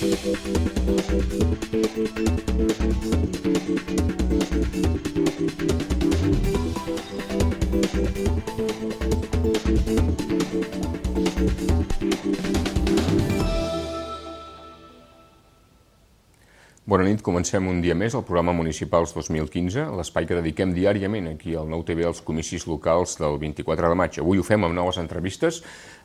Thank Bona nit, comencem un dia més el programa Municipals 2015, l'espai que dediquem diàriament aquí al Nou TV als comicis locals del 24 de maig. Avui ho fem amb noves entrevistes.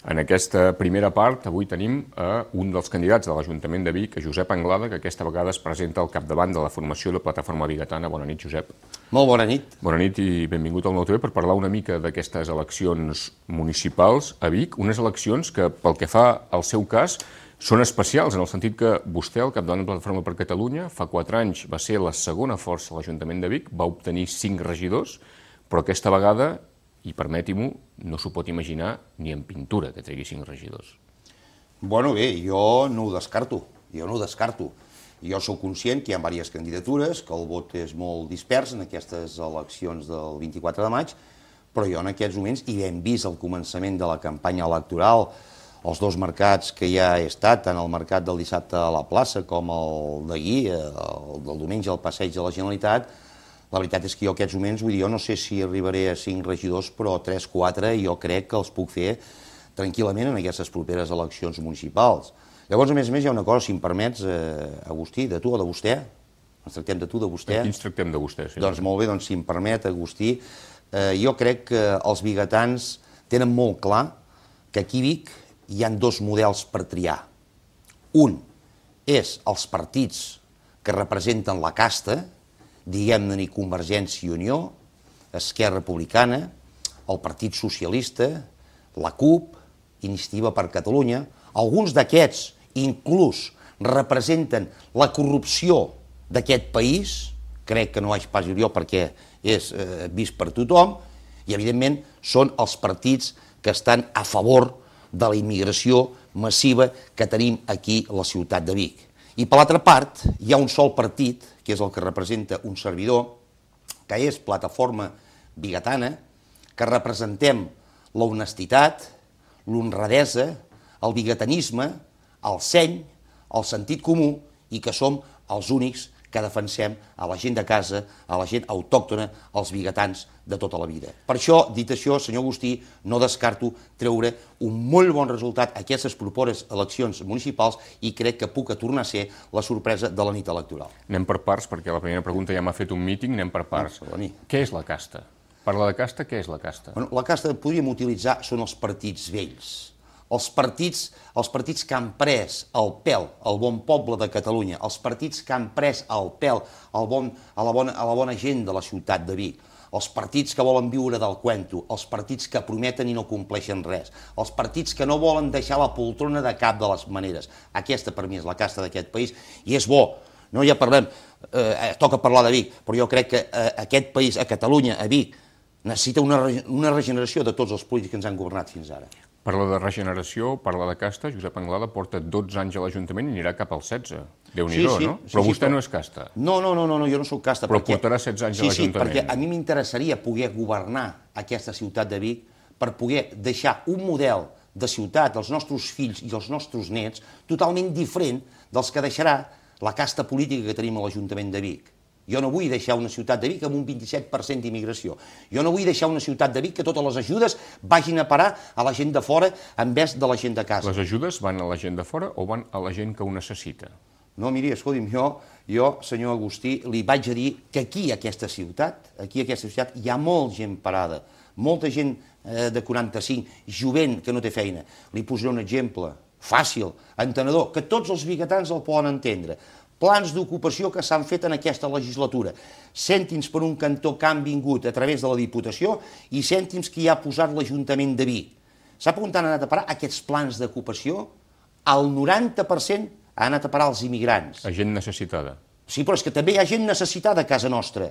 En aquesta primera part, avui tenim a un dels candidats de l'Ajuntament de Vic, Josep Anglada, que aquesta vegada es presenta al capdavant de la formació de Plataforma Bigatana. Bona nit, Josep. Molt bona nit. Bona nit i benvingut al Nou TV per parlar una mica d'aquestes eleccions municipals a Vic, unes eleccions que, pel que fa al seu cas, són especials en el sentit que vostè, al capdavant de Plataforma per Catalunya, fa quatre anys va ser la segona força a l'Ajuntament de Vic, va obtenir cinc regidors, però aquesta vegada, i permeti-m'ho, no s'ho pot imaginar ni en pintura que tregui cinc regidors. Bueno, bé, jo no ho descarto, jo no ho descarto. Jo sóc conscient que hi ha diverses candidatures, que el vot és molt dispers en aquestes eleccions del 24 de maig, però jo en aquests moments, i hem vist al començament de la campanya electoral, els dos mercats que ja he estat, tant el mercat del dissabte a la plaça com el d'ahir, eh, el del diumenge al passeig de la Generalitat, la veritat és que jo aquests moments, vull dir, jo no sé si arribaré a cinc regidors, però tres, quatre, jo crec que els puc fer tranquil·lament en aquestes properes eleccions municipals. Llavors, a més a més, hi ha una cosa, si em permets, eh, Agustí, de tu o de vostè, ens tractem de tu, de vostè... Aquí ens tractem de vostè, sí. Doncs molt bé, doncs, si em permet, Agustí, eh, jo crec que els bigatans tenen molt clar que aquí Vic hi han dos models per triar. Un és els partits que representen la casta, diguem-ne ni Convergència i Unió, Esquerra Republicana, el Partit Socialista, la CUP, Iniciativa per Catalunya. Alguns d'aquests inclús representen la corrupció d'aquest país, crec que no haig pas jo perquè és eh, vist per tothom, i evidentment són els partits que estan a favor de de la immigració massiva que tenim aquí a la ciutat de Vic. I per l'altra part, hi ha un sol partit, que és el que representa un servidor, que és Plataforma Bigatana, que representem la honestitat, l'honradesa, el bigatanisme, el seny, el sentit comú i que som els únics que defensem a la gent de casa, a la gent autòctona, als bigatans de tota la vida. Per això, dit això, senyor Agustí, no descarto treure un molt bon resultat a aquestes properes eleccions municipals i crec que puc tornar a ser la sorpresa de la nit electoral. Anem per parts, perquè la primera pregunta ja m'ha fet un míting, anem per ah, parts. No, Què és la casta? Parla de casta, què és la casta? Bueno, la casta podríem utilitzar, són els partits vells els partits, els partits que han pres el pèl al bon poble de Catalunya, els partits que han pres el pèl al bon, a, la bona, a la bona gent de la ciutat de Vic, els partits que volen viure del cuento, els partits que prometen i no compleixen res, els partits que no volen deixar la poltrona de cap de les maneres. Aquesta, per mi, és la casta d'aquest país i és bo. No ja parlem, eh, eh toca parlar de Vic, però jo crec que eh, aquest país, a Catalunya, a Vic, necessita una, una regeneració de tots els polítics que ens han governat fins ara. Parla de regeneració, parla de casta, Josep Anglada porta 12 anys a l'Ajuntament i anirà cap al 16. déu nhi sí, sí, no? Però sí, vostè però... no és casta. No, no, no, no, no jo no sóc casta. Però perquè... portarà 16 anys a l'Ajuntament. Sí, sí, perquè a mi m'interessaria poder governar aquesta ciutat de Vic per poder deixar un model de ciutat als nostres fills i als nostres nets totalment diferent dels que deixarà la casta política que tenim a l'Ajuntament de Vic. Jo no vull deixar una ciutat de Vic amb un 27% d'immigració. Jo no vull deixar una ciutat de Vic que totes les ajudes vagin a parar a la gent de fora en vez de la gent de casa. Les ajudes van a la gent de fora o van a la gent que ho necessita? No, miri, escolti'm, jo, jo, senyor Agustí, li vaig a dir que aquí, a aquesta ciutat, aquí, a aquesta ciutat, hi ha molt gent parada, molta gent eh, de 45, jovent, que no té feina. Li posaré un exemple fàcil, entenedor, que tots els biguetans el poden entendre plans d'ocupació que s'han fet en aquesta legislatura. Cèntims per un cantó que han vingut a través de la Diputació i cèntims que hi ha posat l'Ajuntament de Vic. Sap on han anat a parar aquests plans d'ocupació? El 90% ha anat a parar els immigrants. A gent necessitada. Sí, però és que també hi ha gent necessitada a casa nostra.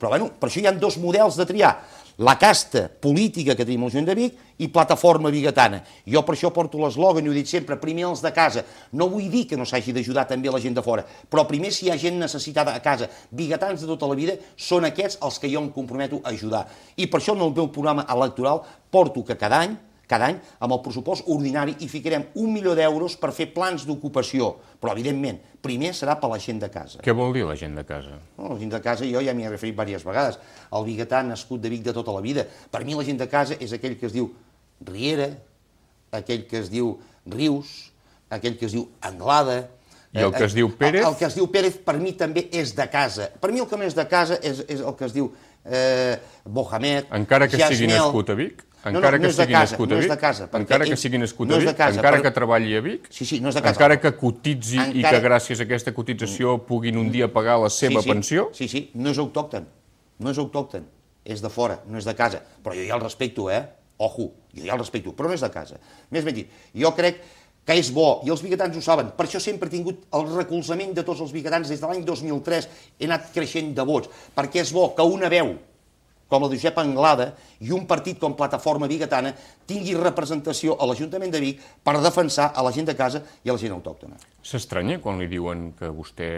Però bueno, per això hi ha dos models de triar la casta política que tenim a l'Ajuntament de Vic i plataforma bigatana. Jo per això porto l'eslògan i ho dic sempre, primer els de casa. No vull dir que no s'hagi d'ajudar també la gent de fora, però primer si hi ha gent necessitada a casa, bigatans de tota la vida, són aquests els que jo em comprometo a ajudar. I per això en el meu programa electoral porto que cada any cada any, amb el pressupost ordinari, i ficarem un milió d'euros per fer plans d'ocupació. Però, evidentment, primer serà per la gent de casa. Què vol dir la gent de casa? No, la gent de casa jo ja m'hi he referit diverses vegades. El biguetà nascut de Vic de tota la vida. Per mi la gent de casa és aquell que es diu Riera, aquell que es diu Rius, aquell que es diu Anglada, i el que es diu eh, eh, Pérez? El, el que es diu Pérez per mi també és de casa. Per mi el que més de casa és, és el que es diu eh, Mohamed, Encara que Jasmel, sigui nascut a Vic? encara no, no, no que sigui casa, nascut a Vic, no és de casa, encara que sigui nascut no a Vic, casa, encara però... que treballi a Vic, sí, sí, no és de casa, encara que cotitzi encara... i que gràcies a aquesta cotització mm. puguin un dia pagar la seva sí, sí, pensió... Sí, sí, no és autòcton, no és autòcton, és de fora, no és de casa, però jo ja el respecto, eh? Ojo, jo ja el respecto, però no és de casa. Més ben dit, jo crec que és bo, i els biguetans ho saben. Per això sempre he tingut el recolzament de tots els biguetans des de l'any 2003. He anat creixent de vots, perquè és bo que una veu com el de Josep Anglada i un partit com Plataforma Bigatana tingui representació a l'Ajuntament de Vic per defensar a la gent de casa i a la gent autòctona. S'estranya quan li diuen que vostè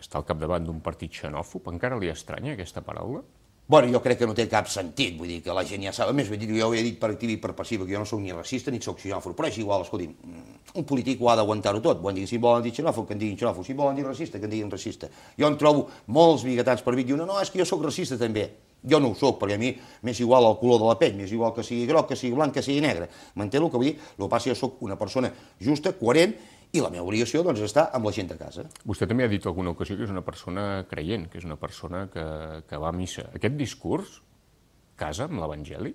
està al capdavant d'un partit xenòfob? Encara li estranya aquesta paraula? Bueno, jo crec que no té cap sentit, vull dir que la gent ja sap, a més, dir, jo ho he dit per activa i per passiva, que jo no sóc ni racista ni sóc xenòfob, però és igual, escolti, mm, un polític ho ha d'aguantar-ho tot, bon, si volen dir xenòfob, que en diguin xenòfob, si volen dir racista, que en diguin racista. Jo en trobo molts biguetans per Vic, diuen, no, no, és que jo sóc racista també jo no ho sóc, perquè a mi m'és igual el color de la pell, m'és igual que sigui groc, que sigui blanc, que sigui negre. M'entén el que vull dir? El que passa jo sóc una persona justa, coherent, i la meva obligació doncs, està amb la gent de casa. Vostè també ha dit alguna ocasió que és una persona creient, que és una persona que, que va a missa. Aquest discurs casa amb l'Evangeli?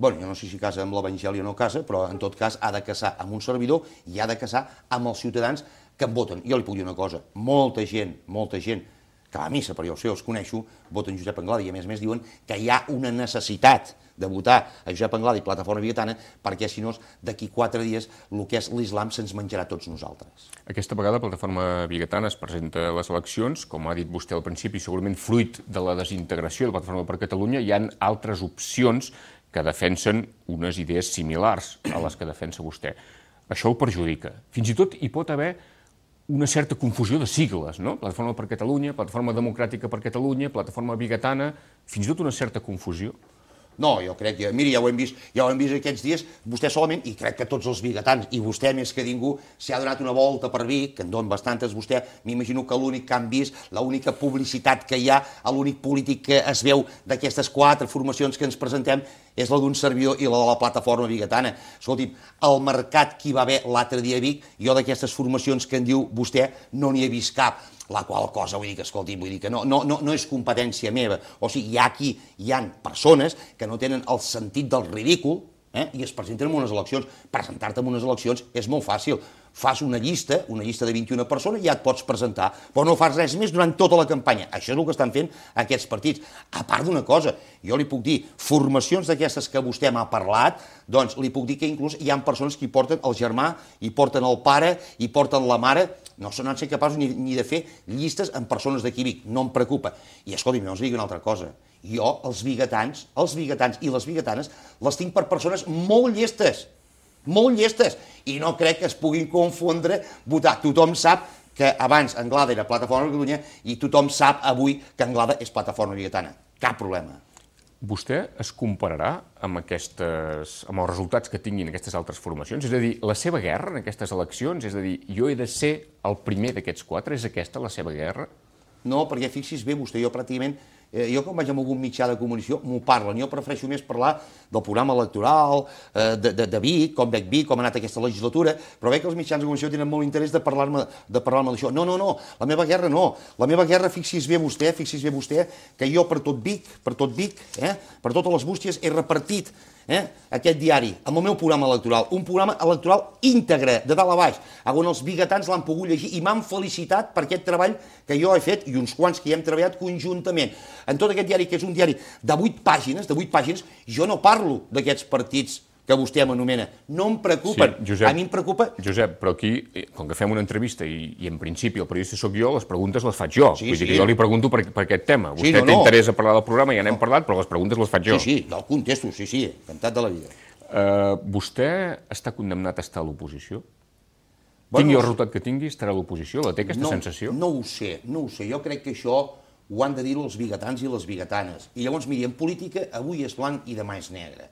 Bueno, jo no sé si casa amb l'Evangeli o no casa, però en tot cas ha de casar amb un servidor i ha de casar amb els ciutadans que em voten. Jo li puc dir una cosa, molta gent, molta gent que a missa, però jo, si els coneixo, voten Josep Anglada i a més a més diuen que hi ha una necessitat de votar a Josep Anglada i Plataforma Vietana perquè si no, d'aquí quatre dies el que és l'islam se'ns menjarà tots nosaltres. Aquesta vegada Plataforma Vietana es presenta a les eleccions, com ha dit vostè al principi, segurament fruit de la desintegració de Plataforma per Catalunya, hi han altres opcions que defensen unes idees similars a les que defensa vostè. Això ho perjudica. Fins i tot hi pot haver una certa confusió de sigles, no? Plataforma per Catalunya, Plataforma Democràtica per Catalunya, Plataforma Bigatana, fins i tot una certa confusió. No, jo crec que, mira, ja ho hem vist, ja ho hem vist aquests dies, vostè solament, i crec que tots els bigatans, i vostè més que ningú, s'hi ha donat una volta per Vic, que en don bastantes vostè, m'imagino que l'únic que han vist, l'única publicitat que hi ha, l'únic polític que es veu d'aquestes quatre formacions que ens presentem és la d'un servidor i la de la plataforma bigatana. Escolti'm, el mercat que hi va haver l'altre dia a Vic, jo d'aquestes formacions que en diu vostè no n'hi he vist cap la qual cosa, vull dir que, escolti, vull dir que no, no, no, no és competència meva. O sigui, hi ha aquí, hi han persones que no tenen el sentit del ridícul, eh? i es presenten en unes eleccions. Presentar-te en unes eleccions és molt fàcil fas una llista, una llista de 21 persones, i ja et pots presentar, però no fas res més durant tota la campanya. Això és el que estan fent aquests partits. A part d'una cosa, jo li puc dir, formacions d'aquestes que vostè m'ha parlat, doncs li puc dir que inclús hi ha persones que hi porten el germà, i porten el pare, i porten la mare, no són no ser capaços ni, ni de fer llistes amb persones d'aquí Vic, no em preocupa. I escolti'm, no us digui una altra cosa, jo els bigatans, els bigatans i les bigatanes les tinc per persones molt llestes, molt llestes, i no crec que es puguin confondre votar. Tothom sap que abans Anglada era Plataforma de Catalunya i tothom sap avui que Anglada és Plataforma Lleietana. Cap problema. Vostè es compararà amb, aquestes, amb els resultats que tinguin aquestes altres formacions? És a dir, la seva guerra en aquestes eleccions? És a dir, jo he de ser el primer d'aquests quatre? És aquesta la seva guerra? No, perquè fixi's bé, vostè, jo pràcticament Eh, jo quan vaig a algun mitjà de comunicació m'ho parlen, jo prefereixo més parlar del programa electoral, eh, de, de, de Vic, com veig Vic, com ha anat aquesta legislatura, però veig que els mitjans de comunicació tenen molt interès de parlar-me de parlar d'això. No, no, no, la meva guerra no. La meva guerra, fixi's bé vostè, fixi's bé vostè, que jo per tot Vic, per tot Vic, eh, per totes les bústies, he repartit eh, aquest diari, amb el meu programa electoral, un programa electoral íntegre, de dalt a baix, on els bigatans l'han pogut llegir i m'han felicitat per aquest treball que jo he fet i uns quants que hi hem treballat conjuntament. En tot aquest diari, que és un diari de 8 pàgines, de 8 pàgines, jo no parlo d'aquests partits que vostè m'anomena. No em preocupen. Sí, Josep, a mi em preocupa... Josep, però aquí, eh, com que fem una entrevista i, i en principi el periodista sóc jo, les preguntes les faig jo. Sí, Vull sí. dir que jo li pregunto per, per aquest tema. Vostè sí, no, té no. interès a parlar del programa, ja n'hem no. parlat, però les preguntes les faig jo. Sí, sí, el contesto, sí, sí, encantat de la vida. Uh, vostè està condemnat a estar a l'oposició? Bueno, tingui el resultat que tingui, estarà a l'oposició? La té aquesta no, sensació? No ho sé, no ho sé. Jo crec que això ho han de dir els bigatans i les bigatanes. I llavors, miri, en política avui és blanc i demà és negre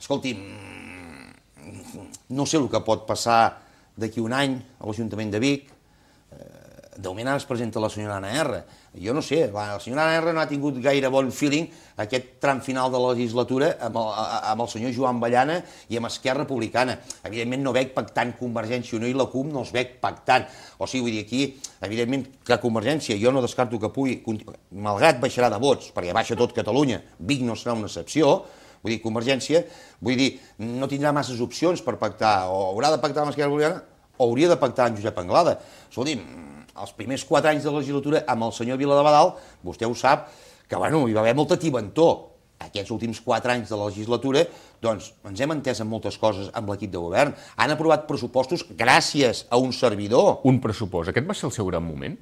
escolti, mm, no sé el que pot passar d'aquí un any a l'Ajuntament de Vic, eh, de moment es presenta la senyora Anna R. Jo no sé, la senyora Anna R no ha tingut gaire bon feeling aquest tram final de la legislatura amb el, amb el senyor Joan Ballana i amb Esquerra Republicana. Evidentment no veig pactant Convergència i i la CUP no els veig pactant. O sigui, vull dir, aquí, evidentment, que Convergència, jo no descarto que pugui, malgrat baixarà de vots, perquè baixa tot Catalunya, Vic no serà una excepció, Vull dir, Convergència, vull dir, no tindrà masses opcions per pactar, o haurà de pactar amb Esquerra Republicana, o hauria de pactar amb Josep Anglada. Escolti'm, els primers quatre anys de legislatura amb el senyor Vila de Badal, vostè ho sap, que bueno, hi va haver molta tibentor. Aquests últims quatre anys de la legislatura doncs, ens hem entès en moltes coses amb l'equip de govern. Han aprovat pressupostos gràcies a un servidor. Un pressupost. Aquest va ser el seu gran moment?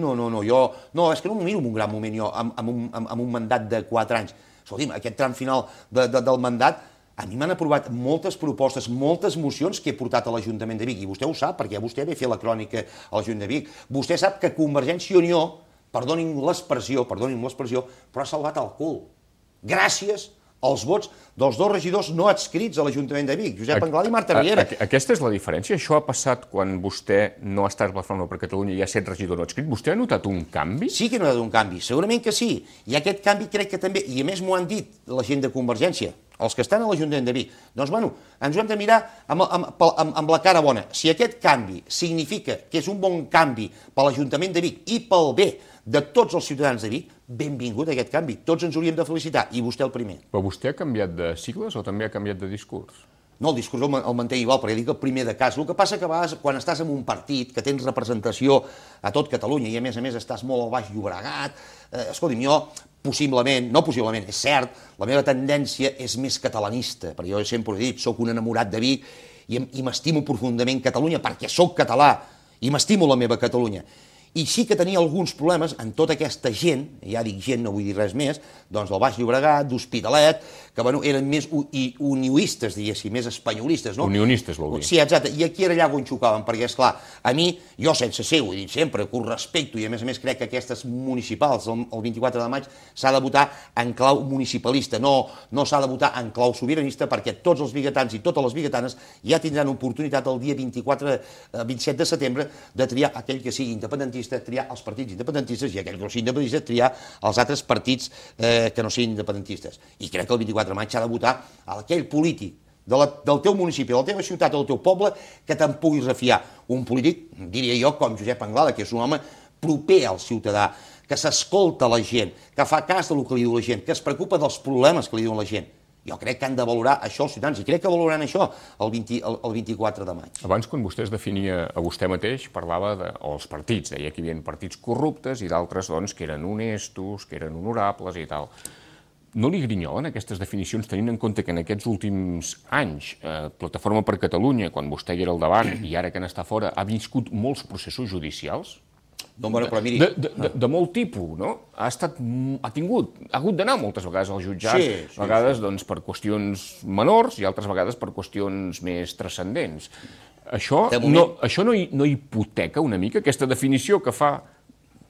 No, no, no, jo... No, és que no m'ho miro en un gran moment, jo, amb, amb, un, amb, amb un mandat de quatre anys. Escolti'm, aquest tram final de, de, del mandat, a mi m'han aprovat moltes propostes, moltes mocions que he portat a l'Ajuntament de Vic, i vostè ho sap, perquè vostè ve a fer la crònica a l'Ajuntament de Vic. Vostè sap que Convergència i Unió, perdonin l'expressió, perdonin l'expressió, però ha salvat el cul. Gràcies els vots dels dos regidors no adscrits a l'Ajuntament de Vic, Josep Anglada i Marta Riera. aquesta és la diferència? Això ha passat quan vostè no ha estat plataforma per Catalunya i ha set regidor no adscrit? Vostè ha notat un canvi? Sí que ha notat un canvi, segurament que sí. I aquest canvi crec que també, i a més m'ho han dit la gent de Convergència, els que estan a l'Ajuntament de Vic, doncs bueno, ens ho hem de mirar amb, amb, amb, amb la cara bona. Si aquest canvi significa que és un bon canvi per l'Ajuntament de Vic i pel bé de tots els ciutadans de Vic, benvingut a aquest canvi. Tots ens hauríem de felicitar, i vostè el primer. Però vostè ha canviat de sigles o també ha canviat de discurs? No, el discurs el, el manté igual, perquè dic el primer de cas. El que passa que a vegades, quan estàs en un partit, que tens representació a tot Catalunya i a més a més estàs molt al Baix Llobregat, eh, escolti'm, jo possiblement, no possiblement, és cert, la meva tendència és més catalanista, perquè jo sempre he dit, sóc un enamorat de Vic i, i m'estimo profundament Catalunya perquè sóc català i m'estimo la meva Catalunya. I sí que tenia alguns problemes en tota aquesta gent, ja dic gent, no vull dir res més, doncs del Baix Llobregat, d'Hospitalet, que bueno, eren més unionistes, unioistes, diguéssim, més espanyolistes, no? Unionistes, vol dir. Sí, exacte, i aquí era allà on xocaven, perquè, és clar, a mi, jo sense ser, ho he dit sempre, que ho respecto, i a més a més crec que aquestes municipals, el, el 24 de maig, s'ha de votar en clau municipalista, no, no s'ha de votar en clau sobiranista, perquè tots els bigatans i totes les bigatanes ja tindran oportunitat el dia 24, 27 eh, de setembre de triar aquell que sigui independentista independentista triar els partits independentistes i aquell que no sigui independentista triar els altres partits eh, que no siguin independentistes. I crec que el 24 de maig s'ha de votar aquell polític de la, del teu municipi, de la teva ciutat del teu poble que te'n puguis refiar. Un polític, diria jo, com Josep Anglada, que és un home proper al ciutadà, que s'escolta la gent, que fa cas del que li diu la gent, que es preocupa dels problemes que li diuen la gent. Jo crec que han de valorar això els ciutadans, i crec que valoraran això el, 20, el, el 24 de maig. Abans, quan vostè es definia a vostè mateix, parlava de, partits, deia que hi havia partits corruptes i d'altres, doncs, que eren honestos, que eren honorables i tal. No li grinyolen aquestes definicions, tenint en compte que en aquests últims anys, eh, Plataforma per Catalunya, quan vostè hi era al davant i ara que n'està fora, ha viscut molts processos judicials? Doncs, bueno, però miri... De, de, de, ah. de molt tipus, no? Ha, estat, ha tingut, ha hagut d'anar moltes vegades al jutjat, sí, sí, vegades sí. Doncs, per qüestions menors i altres vegades per qüestions més transcendents. Això, moment... no, això no, hi, no hipoteca una mica aquesta definició que fa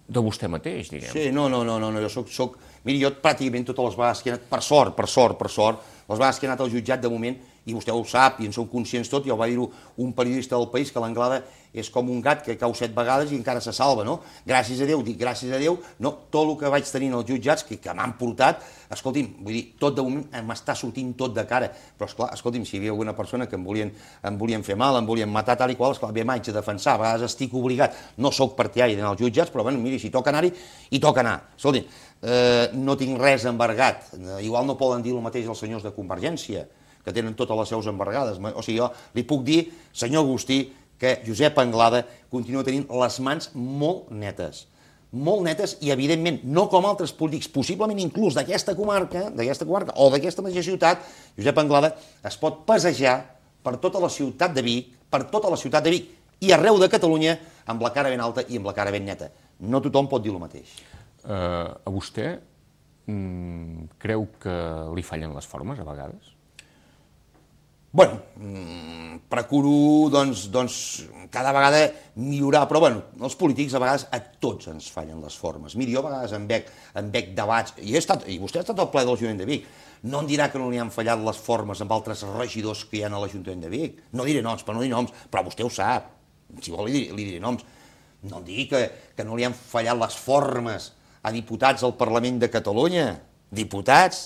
de vostè mateix, diguem. Sí, no, no, no, no, jo soc, sóc... Miri, jo pràcticament totes les vegades que he anat, per sort, per sort, per sort, les vegades que he anat al jutjat de moment, i vostè ho sap, i en som conscients tot, i el va dir-ho un periodista del país, que l'Anglada és com un gat que cau set vegades i encara se salva, no? Gràcies a Déu, dic gràcies a Déu, no, tot el que vaig tenir en els jutjats, que, que m'han portat, escolti'm, vull dir, tot de moment m'està sortint tot de cara, però esclar, escolti'm, si hi havia alguna persona que em volien, em volien fer mal, em volien matar tal i qual, esclar, bé m'haig de defensar, a vegades estic obligat, no sóc partidari d'anar als jutjats, però bueno, miri, si toca anar-hi, hi toca anar. Escolti'm, eh, no tinc res embargat, eh, igual no poden dir el mateix els senyors de Convergència, que tenen totes les seus embargades. O sigui, jo li puc dir, senyor Agustí, que Josep Anglada continua tenint les mans molt netes molt netes i, evidentment, no com altres polítics, possiblement inclús d'aquesta comarca, d'aquesta comarca o d'aquesta mateixa ciutat, Josep Anglada es pot passejar per tota la ciutat de Vic, per tota la ciutat de Vic i arreu de Catalunya amb la cara ben alta i amb la cara ben neta. No tothom pot dir el mateix. Uh, a vostè mm, creu que li fallen les formes a vegades? Bueno, mm, procuro doncs, doncs, cada vegada millorar, però bueno, els polítics a vegades a tots ens fallen les formes. Miri, jo a vegades em veig, em veig debats, i, he estat, i vostè ha estat al ple de l'Ajuntament de Vic, no em dirà que no li han fallat les formes amb altres regidors que hi ha a l'Ajuntament de Vic. No diré noms, però no diré noms, però vostè ho sap. Si vol li, li diré noms. No em digui que, que no li han fallat les formes a diputats al Parlament de Catalunya. Diputats.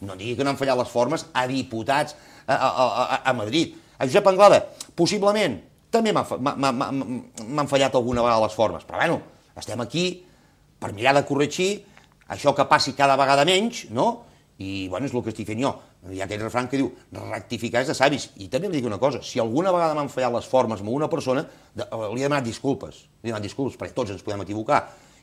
No em digui que no han fallat les formes a diputats a, a, a, a Madrid el Josep Anglada, possiblement, també m'han fallat alguna vegada les formes, però bueno, estem aquí per mirar de corregir això que passi cada vegada menys, no? I, bueno, és el que estic fent jo. Hi ha aquell refrany que diu, rectificar és de savis. I també li dic una cosa, si alguna vegada m'han fallat les formes amb una persona, eh, li he demanat disculpes. Li he demanat disculpes, perquè tots ens podem equivocar.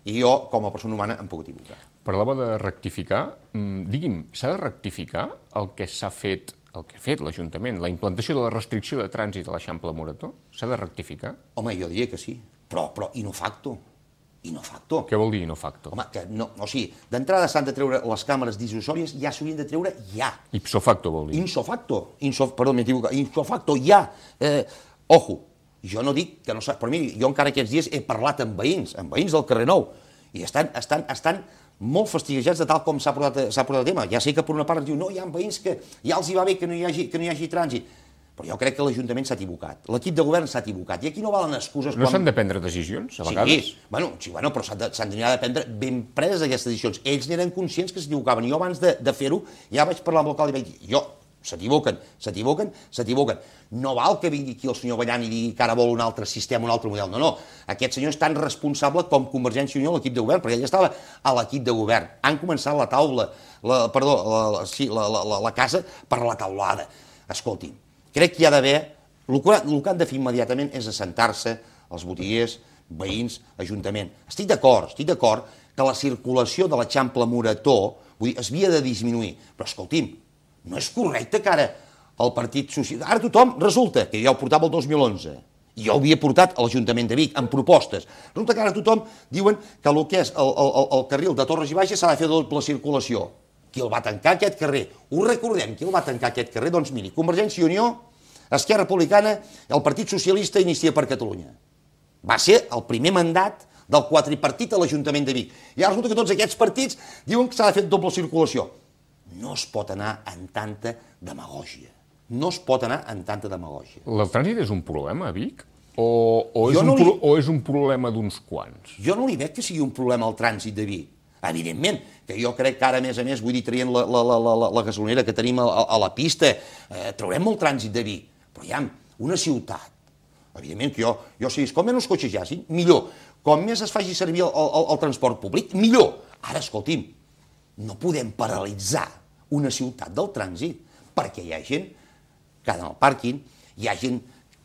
I jo, com a persona humana, em puc equivocar. Parlava de rectificar. Mm, digui'm, s'ha de rectificar el que s'ha fet el que ha fet l'Ajuntament, la implantació de la restricció de trànsit a l'Eixample Morató, s'ha de rectificar? Home, jo diria que sí, però, però in facto. In facto. Què vol dir in facto? Home, que no, o sigui, d'entrada s'han de treure les càmeres disusòries, ja s'haurien de treure ja. Ipso facto vol dir. Inso facto, inso, perdó, m'he equivocat, inso facto, ja. Eh, ojo, jo no dic que no s'ha... Però miri, jo encara aquests dies he parlat amb veïns, amb veïns del carrer Nou, i estan, estan, estan, estan molt fastiguejats de tal com s'ha portat, portat el tema. Ja sé que per una part diu, no, hi ha veïns que ja els hi va bé que no hi hagi, que no hi hagi trànsit. Però jo crec que l'Ajuntament s'ha equivocat, l'equip de govern s'ha equivocat, i aquí no valen excuses... No quan... s'han de prendre decisions, a vegades? Sí, bueno, sí, bueno però s'han de, de, de prendre ben preses aquestes decisions. Ells n'eren conscients que s'equivocaven. Jo abans de, de fer-ho ja vaig parlar amb l'alcalde i vaig dir, jo S'equivoquen, s'equivoquen, s'equivoquen. No val que vingui aquí el senyor Ballant i digui que ara vol un altre sistema, un altre model. No, no. Aquest senyor és tan responsable com Convergència i Unió l'equip de govern, perquè ell estava a l'equip de govern. Han començat la taula, la, perdó, la, la, sí, la, la, la, casa per la taulada. Escolti, crec que hi ha d'haver... El que, que han de fer immediatament és assentar-se els botiguers, veïns, ajuntament. Estic d'acord, estic d'acord que la circulació de l'Eixample Morató vull dir, es havia de disminuir. Però escolti'm, no és correcte que ara el Partit Socialista... Ara tothom resulta que ja ho portava el 2011. i ho havia portat a l'Ajuntament de Vic, amb propostes. Resulta que ara tothom diuen que el que és el, el, el carril de Torres i Baixa s'ha de fer doble circulació. Qui el va tancar, aquest carrer? Ho recordem, qui el va tancar, aquest carrer? Doncs miri, Convergència i Unió, Esquerra Republicana, el Partit Socialista Inicia per Catalunya. Va ser el primer mandat del quatripartit a l'Ajuntament de Vic. I ara resulta que tots aquests partits diuen que s'ha de fer doble circulació no es pot anar en tanta demagògia. No es pot anar en tanta demagògia. El trànsit és un problema Vic? O, o, és, no un li... o és un problema d'uns quants? Jo no li veig que sigui un problema el trànsit de Vic. Evidentment, que jo crec que ara, a més a més, vull dir, traient la, la, la, la, la gasolinera que tenim a, a la pista, eh, traurem molt trànsit de Vic. Però hi ha una ciutat, evidentment que jo, jo sé, com menys cotxes hi hagi, millor. Com més es faci servir el, el, el transport públic, millor. Ara, escolti'm, no podem paralitzar una ciutat del trànsit perquè hi ha gent que ha d'anar al pàrquing, hi ha gent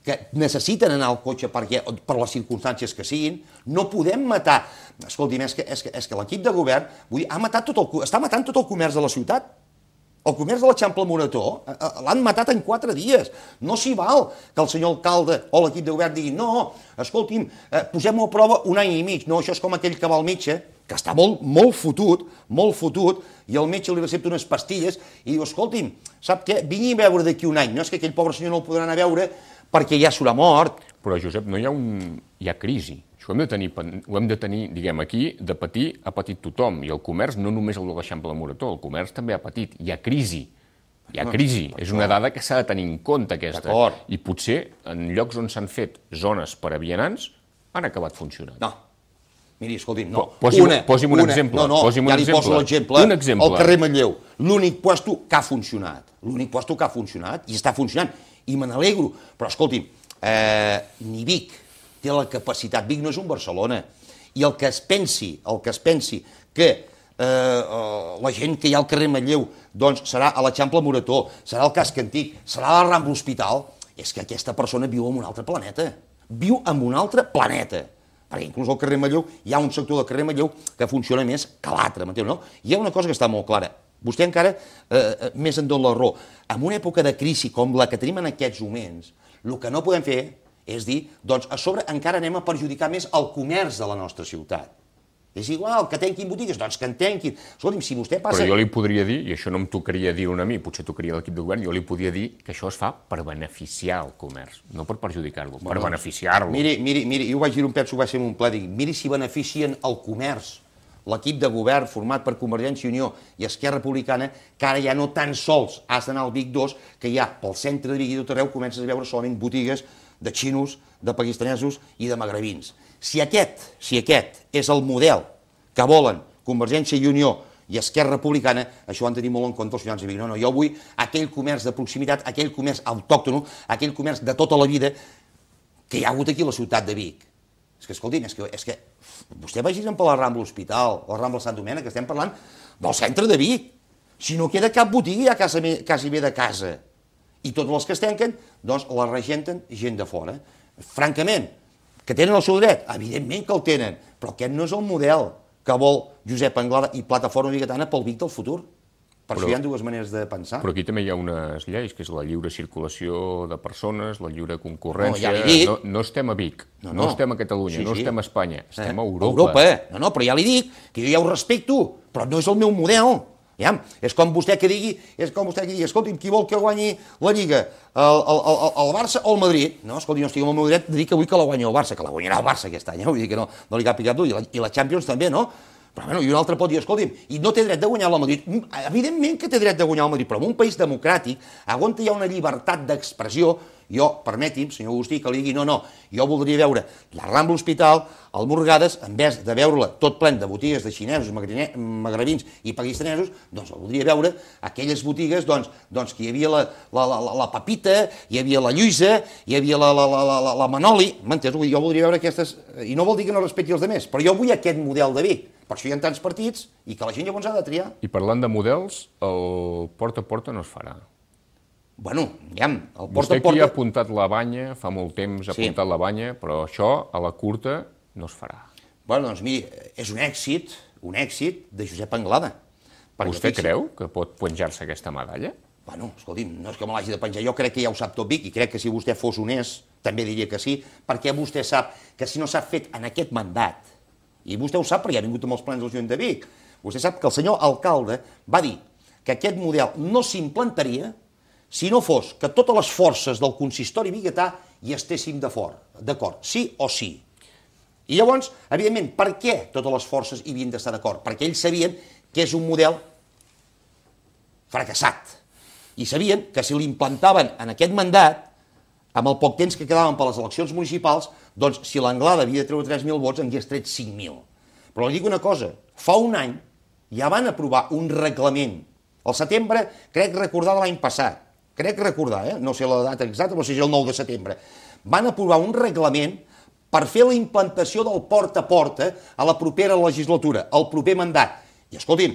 que necessiten anar al cotxe perquè, per les circumstàncies que siguin, no podem matar... Escolti'm, és que, és que, és que l'equip de govern vull, ha matat tot el, està matant tot el comerç de la ciutat. El comerç de l'Eixample Morató eh, eh, l'han matat en quatre dies. No s'hi val que el senyor alcalde o l'equip de govern digui no, escolti'm, eh, posem-ho a prova un any i mig. No, això és com aquell que va al metge, que està molt, molt fotut, molt fotut, i el metge li recepta unes pastilles i diu, escolti'm, sap què, vingui a veure d'aquí un any, no és que aquell pobre senyor no el podrà anar a veure perquè ja s'haurà mort. Però, Josep, no hi ha, un... hi ha crisi. Això ho hem de tenir, ho hem de tenir diguem, aquí, de patir ha patit tothom, i el comerç no només el de l'Eixample de Morató, el comerç també ha patit, hi ha crisi. Hi ha ah, crisi, és una dada que s'ha de tenir en compte aquesta. I potser en llocs on s'han fet zones per a vianants han acabat funcionant. No, Miri, escolti'm, no. Posi'm, una, posi'm un una, exemple. No, no, posi'm ja li exemple. poso l'exemple. Un exemple. El carrer Matlleu. L'únic puesto que ha funcionat. L'únic puesto que ha funcionat i està funcionant. I me n'alegro. Però, escolti'm, eh, ni Vic té la capacitat. Vic no és un Barcelona. I el que es pensi, el que es pensi que eh, eh la gent que hi ha al carrer Matlleu doncs serà a l'Eixample Morató, serà el Casc Antic, serà a la Rambla Hospital, és que aquesta persona viu en un altre planeta. Viu en un altre planeta perquè inclús al carrer Malleu hi ha un sector del carrer Malleu que funciona més que l'altre, m'entén, no? Hi ha una cosa que està molt clara, vostè encara eh, eh més en dona la raó. En una època de crisi com la que tenim en aquests moments, el que no podem fer és dir, doncs a sobre encara anem a perjudicar més el comerç de la nostra ciutat. És igual, que tanquin botigues, doncs que en tanquin. Escolta'm, si vostè passa... Però jo li podria dir, i això no em tocaria dir un a mi, potser tocaria l'equip de govern, jo li podia dir que això es fa per beneficiar el comerç, no per perjudicar-lo, bueno, per beneficiar-lo. Miri, miri, miri, jo vaig dir un pet, ho va ser un pla, dic, miri si beneficien el comerç, l'equip de govern format per Convergència i Unió i Esquerra Republicana, que ara ja no tan sols has d'anar al Vic 2, que ja pel centre de Vic i tot arreu comences a veure solament botigues de xinos, de pakistanesos i de magrebins. Si aquest, si aquest és el model que volen Convergència i Unió i Esquerra Republicana, això ho han de tenir molt en compte els ciutadans de Vic. No, no, jo vull aquell comerç de proximitat, aquell comerç autòctono, aquell comerç de tota la vida que hi ha hagut aquí a la ciutat de Vic. És que, escolti, és que, és que vostè vagi per la Rambla Hospital, la Rambla Sant Domènec, que estem parlant del centre de Vic. Si no queda cap botiga ja casa, quasi bé de casa. I totes les que es tanquen, doncs la regenten gent de fora. Francament, que tenen el seu dret? Evidentment que el tenen, però aquest no és el model que vol Josep Anglada i Plataforma Bigatana pel Vic del futur. Per però, això hi ha dues maneres de pensar. Però aquí també hi ha unes lleis, que és la lliure circulació de persones, la lliure concurrència... No, ja no, no estem a Vic, no, no. no estem a Catalunya, sí, no sí. estem a Espanya, eh, estem eh? a Europa. Europa, eh? No, no, però ja li dic que jo ja ho respecto, però no és el meu model. Ja, és com vostè que digui, és com vostè que digui, escolti'm, qui vol que guanyi la Lliga, el, el, el, el Barça o el Madrid? No, escolti, no estic amb el meu dret de dir que vull que la guanyi el Barça, que la guanyarà el Barça aquest any, eh? vull dir que no, no li cap pillat d'ull, i, la, i la Champions també, no? Però bueno, i un altre pot dir, escolti'm, i no té dret de guanyar el Madrid. Evidentment que té dret de guanyar el Madrid, però en un país democràtic, on hi ha una llibertat d'expressió, jo, permeti'm, senyor Agustí, que li digui, no, no, jo voldria veure la Rambla Hospital, el Morgades, en vez de veure-la tot plen de botigues de xinesos, magrebins i pakistanesos, doncs la voldria veure aquelles botigues doncs, doncs que hi havia la, la, la, la Papita, hi havia la Lluïsa, hi havia la, la, la, la, la Manoli, m'entens? Jo voldria veure aquestes, i no vol dir que no respecti els altres, però jo vull aquest model de Vic, per això hi ha tants partits i que la gent llavors ha de triar. I parlant de models, el porta a porta no es farà. Bueno, aviam, el porta Vostè aquí porta... ha apuntat la banya, fa molt temps ha sí. apuntat la banya, però això a la curta no es farà. Bueno, doncs miri, és un èxit, un èxit de Josep Anglada. Vostè fixi... creu que pot penjar-se aquesta medalla? Bueno, escolti'm, no és que me l'hagi de penjar, jo crec que ja ho sap tot Vic, i crec que si vostè fos honest, també diria que sí, perquè vostè sap que si no s'ha fet en aquest mandat, i vostè ho sap perquè ha vingut amb els plans del Junt de Vic, vostè sap que el senyor alcalde va dir que aquest model no s'implantaria si no fos que totes les forces del consistori biguetà hi estéssim d'acord, sí o sí. I llavors, evidentment, per què totes les forces hi havien d'estar d'acord? Perquè ells sabien que és un model fracassat. I sabien que si l'implantaven en aquest mandat, amb el poc temps que quedaven per les eleccions municipals, doncs si l'Anglada havia de treure 3.000 vots, en hagués tret 5.000. Però li dic una cosa, fa un any ja van aprovar un reglament. Al setembre, crec recordar de l'any passat, crec recordar, eh? no sé la data exacta, però si és el 9 de setembre, van aprovar un reglament per fer la implantació del porta a porta a la propera legislatura, al proper mandat. I escolti'm,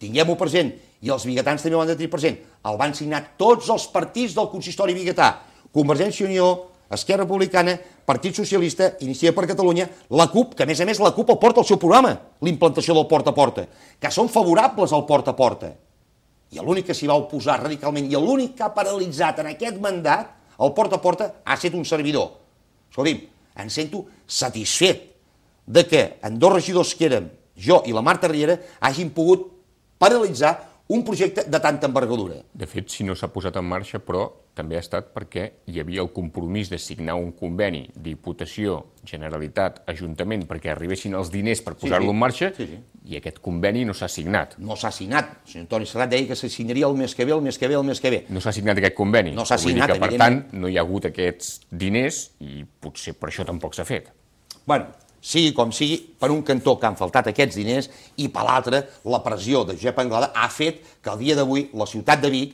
tinguem-ho present, i els biguetans també ho han de tenir present, el van signar tots els partits del consistori biguetà, Convergència i Unió, Esquerra Republicana, Partit Socialista, Iniciativa per Catalunya, la CUP, que a més a més la CUP el porta al seu programa, l'implantació del porta a porta, que són favorables al porta a porta i l'únic que s'hi va oposar radicalment i l'únic que ha paralitzat en aquest mandat el porta a porta ha estat un servidor. Escolti'm, em sento satisfet de que en dos regidors que érem, jo i la Marta Riera, hagin pogut paralitzar un projecte de tanta envergadura. De fet, si no s'ha posat en marxa, però també ha estat perquè hi havia el compromís de signar un conveni Diputació, Generalitat, Ajuntament, perquè arribessin els diners per posar-lo sí, sí. en marxa, sí, sí. i aquest conveni no s'ha signat. No s'ha signat. El senyor Toni Serrat deia que s'assignaria el mes que ve, el mes que ve, el mes que ve. No s'ha signat aquest conveni. No s'ha signat, que, Per tant, no hi ha hagut aquests diners i potser per això tampoc s'ha fet. Bueno, sigui com sigui, per un cantó que han faltat aquests diners i per l'altre la pressió de Josep Anglada ha fet que el dia d'avui la ciutat de Vic,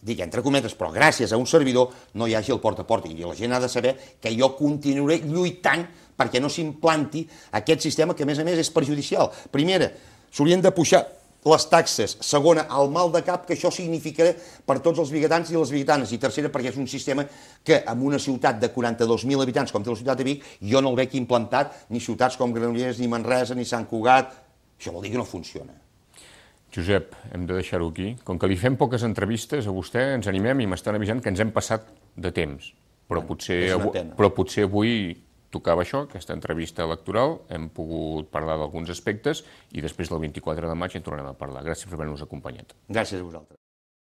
dic entre cometes, però gràcies a un servidor no hi hagi el porta a porta. I la gent ha de saber que jo continuaré lluitant perquè no s'implanti aquest sistema que, a més a més, és perjudicial. Primera, s'haurien de pujar les taxes. Segona, el mal de cap que això significa per tots els biguetans i les biguetanes. I tercera, perquè és un sistema que en una ciutat de 42.000 habitants com té la ciutat de Vic, jo no el veig implantat ni ciutats com Granollers, ni Manresa, ni Sant Cugat. Això vol dir que no funciona. Josep, hem de deixar-ho aquí. Com que li fem poques entrevistes a vostè, ens animem i m'estan avisant que ens hem passat de temps. Però potser, avui, però potser avui tocava això, aquesta entrevista electoral, hem pogut parlar d'alguns aspectes i després del 24 de maig en tornarem a parlar. Gràcies per haver-nos acompanyat. Gràcies a vosaltres.